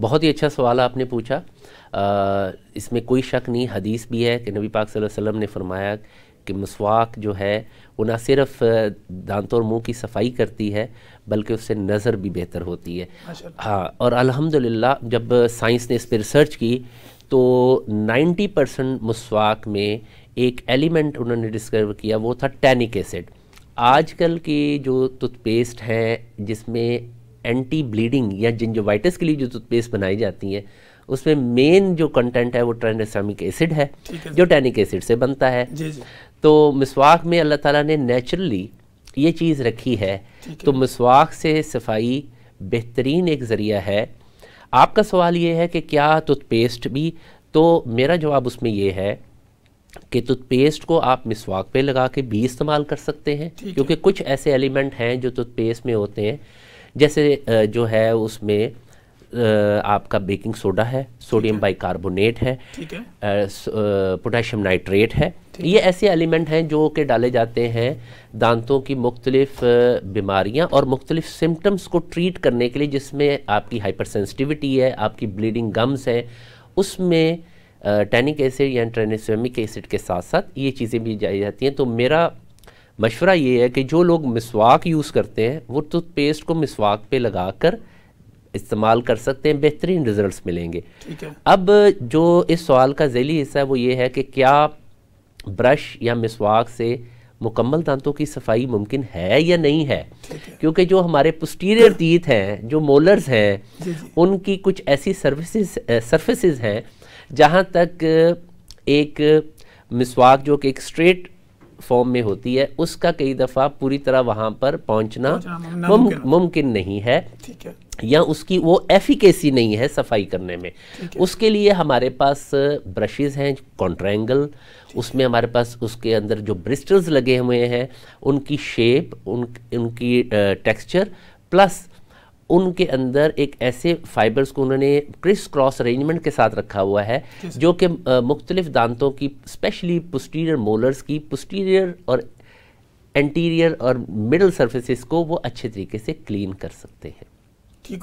बहुत ही अच्छा सवाल आपने पूछा आ, इसमें कोई शक नहीं हदीस भी है कि नबी पाक सल्लल्लाहु अलैहि वसल्लम ने फरमाया कि मसवाक जो है वो ना सिर्फ दांतों और मुंह की सफाई करती है बल्कि उससे नज़र भी बेहतर होती है हाँ और अल्हम्दुलिल्लाह जब साइंस ने इस पर रिसर्च की तो 90 परसेंट मसवाक में एक एलिमेंट उन्होंने डिस्कवर किया वो था टैनिक एसिड आजकल की जो टूथपेस्ट हैं जिसमें एंटी ब्लीडिंग या जिंजोवाइटिस के लिए जो टूथपेस्ट बनाई जाती है उसमें मेन जो कंटेंट है वो ट्रेनसामिक एसिड है जो टैनिक एसिड से बनता है जी जी। तो मिसवाक में अल्लाह ताला ने नेचुरली ये चीज़ रखी है तो मिसवाक से सफाई बेहतरीन एक ज़रिया है आपका सवाल ये है कि क्या टूथपेस्ट भी तो मेरा जवाब उसमें ये है कि टूथपेस्ट को आप मिसवाक पे लगा के भी इस्तेमाल कर सकते हैं क्योंकि कुछ ऐसे एलिमेंट हैं जो टूथपेस्ट में होते हैं जैसे जो है उसमें आपका बेकिंग सोडा है सोडियम बाइकार्बोनेट है पोटेशियम नाइट्रेट है ये ऐसे एलिमेंट हैं जो कि डाले जाते हैं दांतों की मुख्तलिफ बीमारियां और मुख्तलिफ सिम्टम्स को ट्रीट करने के लिए जिसमें आपकी हाइपर सेंसिटिविटी है आपकी ब्लीडिंग गम्स है उसमें टैनिक एसिड या ट्रेनिसमिक एसिड के साथ साथ ये चीज़ें भी जाई जाती हैं तो मेरा मशवरा ये है कि जो लोग मिसवाक यूज़ करते हैं वो टूथपेस्ट को मिसवाक पे लगा कर इस्तेमाल कर सकते हैं बेहतरीन रिजल्ट्स मिलेंगे अब जो इस सवाल का जैली हिस्सा है वो ये है कि क्या ब्रश या मिसवाक से मुकम्मल दांतों की सफाई मुमकिन है या नहीं है क्योंकि जो हमारे पुस्टीरियर तीत हैं जो मोलर्स हैं उनकी कुछ ऐसी सर्विस सर्फेसिस हैं जहाँ तक एक मिसवाक जो कि एक स्ट्रेट फॉर्म में होती है उसका कई दफ़ा पूरी तरह वहाँ पर पहुँचना मुमकिन नहीं है ठीक है या उसकी वो एफिकेसी नहीं है सफाई करने में उसके लिए हमारे पास ब्रशेज़ हैं कॉन्ट्रैंगल उसमें हमारे पास उसके अंदर जो ब्रिस्टल्स लगे हुए हैं उनकी शेप उन उनकी टेक्सचर प्लस उनके अंदर एक ऐसे फाइबर्स को उन्होंने क्रिस क्रॉस अरेंजमेंट के साथ रखा हुआ है जो कि मुख्तलिफ दांतों की स्पेशली पोस्टीरियर मोलर्स की पोस्टीरियर और एंटीरियर और मिडल सर्फेसिस को वो अच्छे तरीके से क्लीन कर सकते हैं ठीक हो